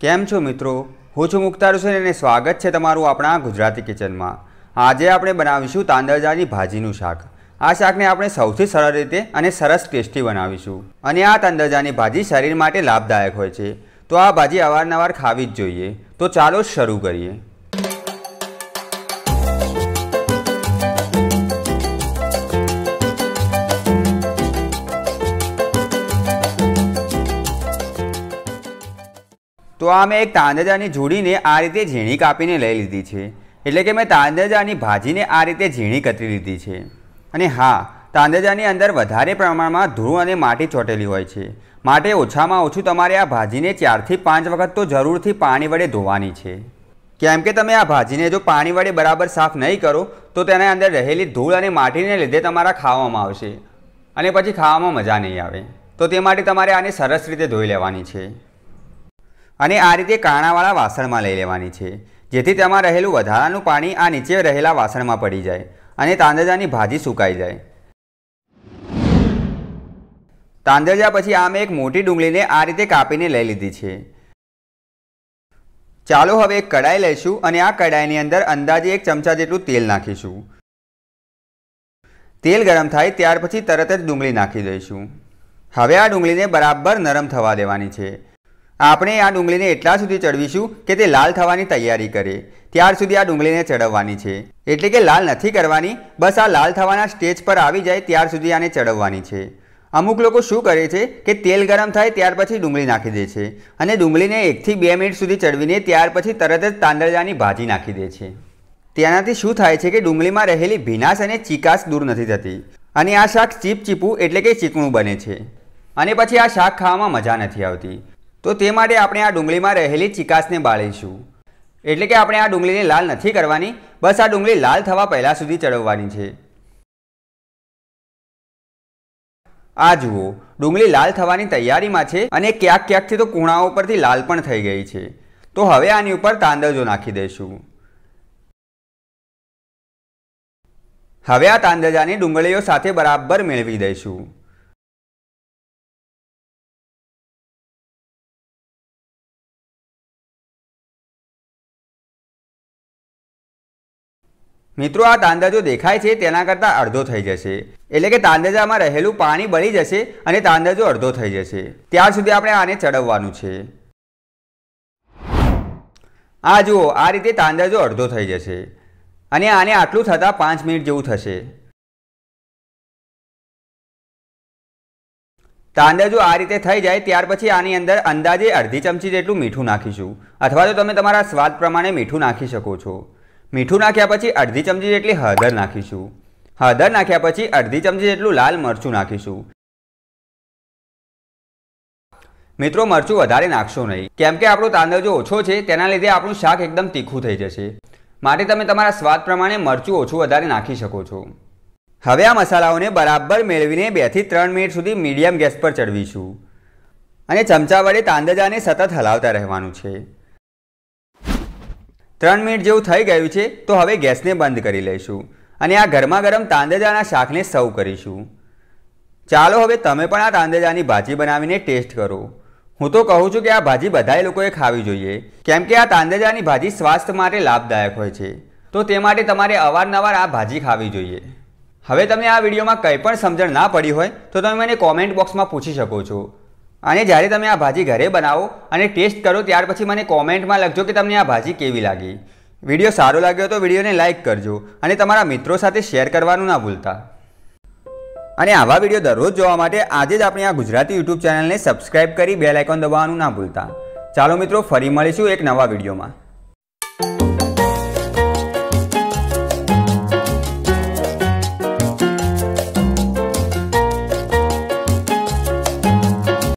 કેમ છો મિત્રો હું છું મુખ્તાર હુસેન અને સ્વાગત છે તમારું આપણા ગુજરાતી કિચનમાં આજે આપણે બનાવીશું તાંદરજાની ભાજીનું શાક આ શાકને આપણે સૌથી સરળ રીતે અને સરસ ટેસ્ટી બનાવીશું અને આ તાંદરજાની ભાજી શરીર માટે લાભદાયક હોય છે તો આ ભાજી અવારનવાર ખાવી જ જોઈએ તો ચાલો શરૂ કરીએ તો આ મેં એક તાંદજાની જોડીને આ રીતે ઝીણી કાપીને લઈ લીધી છે એટલે કે મેં તાંદજાની ભાજીને આ રીતે ઝીણી કતરી લીધી છે અને હા તાંદજાની અંદર વધારે પ્રમાણમાં ધૂળ અને માટી ચોંટેલી હોય છે માટે ઓછામાં ઓછું તમારે આ ભાજીને ચારથી પાંચ વખત તો જરૂરથી પાણી વડે ધોવાની છે કેમ કે તમે આ ભાજીને જો પાણી વડે બરાબર સાફ નહીં કરો તો તેના અંદર રહેલી ધૂળ અને માટીને લીધે તમારા ખાવામાં આવશે અને પછી ખાવામાં મજા નહીં આવે તો તે માટે તમારે આને સરસ રીતે ધોઈ લેવાની છે અને આ રીતે કાણાવાળા વાસણમાં લઈ લેવાની છે જેથી તેમાં રહેલું વધારાનું પાણી આ નીચે રહેલા વાસણમાં પડી જાય અને તાંદજાની ભાજી સુકાઈ જાય તાંદજા પછી આ એક મોટી ડુંગળીને આ રીતે કાપીને લઈ લીધી છે ચાલો હવે એક કડાઈ લઈશું અને આ કડાઈની અંદર અંદાજે એક ચમચા જેટલું તેલ નાખીશું તેલ ગરમ થાય ત્યાર પછી તરત જ ડુંગળી નાખી દઈશું હવે આ ડુંગળીને બરાબર નરમ થવા દેવાની છે આપણે આ ડુંગળીને એટલા સુધી ચડવીશું કે તે લાલ થવાની તૈયારી કરે ત્યાર સુધી આ ડુંગળીને ચડવવાની છે એટલે કે લાલ નથી કરવાની બસ આ લાલ થવાના સ્ટેજ પર આવી જાય ત્યાર સુધી આને ચડવવાની છે અમુક લોકો શું કરે છે કે તેલ ગરમ થાય ત્યાર પછી ડુંગળી નાખી દે છે અને ડુંગળીને એકથી બે મિનિટ સુધી ચડવીને ત્યાર પછી તરત જ તાંદળજાની ભાજી નાખી દે છે તેનાથી શું થાય છે કે ડુંગળીમાં રહેલી ભીનાશ અને ચીકાશ દૂર નથી થતી અને આ શાક ચીપ ચીપું એટલે કે ચીકણું બને છે અને પછી આ શાક ખાવામાં મજા નથી આવતી તો તે માટે આપણે આ ડુંગળીમાં રહેલી ચિકાસને બાળીશું એટલે કે આપણે આ ડુંગળીને લાલ નથી કરવાની બસ આ ડુંગળી લાલ થવા પહેલાં સુધી ચડવવાની છે આ જુઓ ડુંગળી લાલ થવાની તૈયારીમાં છે અને ક્યાંક ક્યાંકથી તો કૂણાઓ પરથી લાલ પણ થઈ ગઈ છે તો હવે આની ઉપર તાંદજો નાખી દઈશું હવે આ તાંદજાને ડુંગળીઓ સાથે બરાબર મેળવી દઈશું મિત્રો આ તાંદાજો દેખાય છે તેના કરતાં અડધો થઈ જશે એટલે કે તાંદાજામાં રહેલું પાણી બળી જશે અને તાંદાજો અડધો થઈ જશે ત્યાર સુધી આપણે આને ચડવવાનું છે આ જુઓ આ રીતે તાંદાજો અડધો થઈ જશે અને આને આટલું થતાં પાંચ મિનિટ જેવું થશે તાંદાજો આ રીતે થઈ જાય ત્યાર પછી આની અંદર અંદાજે અડધી ચમચી જેટલું મીઠું નાખીશું અથવા તો તમે તમારા સ્વાદ પ્રમાણે મીઠું નાખી શકો છો મીઠું નાખ્યા પછી અડધી ચમચી જેટલી હળદર નાખીશું હળદર નાખ્યા પછી અડધી ચમચી જેટલું લાલ મરચું નાખીશું મિત્રો મરચું વધારે નાખશો નહીં કેમ કે આપણો તાંદળ જો ઓછો છે તેના લીધે આપણું શાક એકદમ તીખું થઈ જશે માટે તમે તમારા સ્વાદ પ્રમાણે મરચું ઓછું વધારે નાખી શકો છો હવે આ મસાલાઓને બરાબર મેળવીને બેથી ત્રણ મિનિટ સુધી મીડિયમ ગેસ પર ચડવીશું અને ચમચા વડે તાંદજાને સતત હલાવતા રહેવાનું છે ત્રણ મિનિટ જેવું થઈ ગયું છે તો હવે ગેસને બંધ કરી લઈશું અને આ ગરમા ગરમ તાંદેજાના શાકને સર્વ કરીશું ચાલો હવે તમે પણ આ તાંદેજાની ભાજી બનાવીને ટેસ્ટ કરો હું તો કહું છું કે આ ભાજી બધાએ લોકોએ ખાવી જોઈએ કેમ કે આ તાંદેજાની ભાજી સ્વાસ્થ્ય માટે લાભદાયક હોય છે તો તે માટે તમારે અવારનવાર આ ભાજી ખાવી જોઈએ હવે તમને આ વિડીયોમાં કંઈ પણ સમજણ ના પડી હોય તો તમે મને કોમેન્ટ બોક્સમાં પૂછી શકો છો અને જ્યારે તમે આ ભાજી ઘરે બનાવો અને ટેસ્ટ કરો ત્યાર પછી મને કોમેન્ટમાં લખજો કે તમને આ ભાજી કેવી લાગી વિડીયો સારો લાગ્યો તો વિડીયોને લાઇક કરજો અને તમારા મિત્રો સાથે શેર કરવાનું ના ભૂલતા અને આવા વિડીયો દરરોજ જોવા માટે આજે જ આપણે આ ગુજરાતી યુટ્યુબ ચેનલને સબસ્ક્રાઇબ કરી બેલ આઇકોન દબાવવાનું ના ભૂલતા ચાલો મિત્રો ફરી મળીશું એક નવા વિડીયોમાં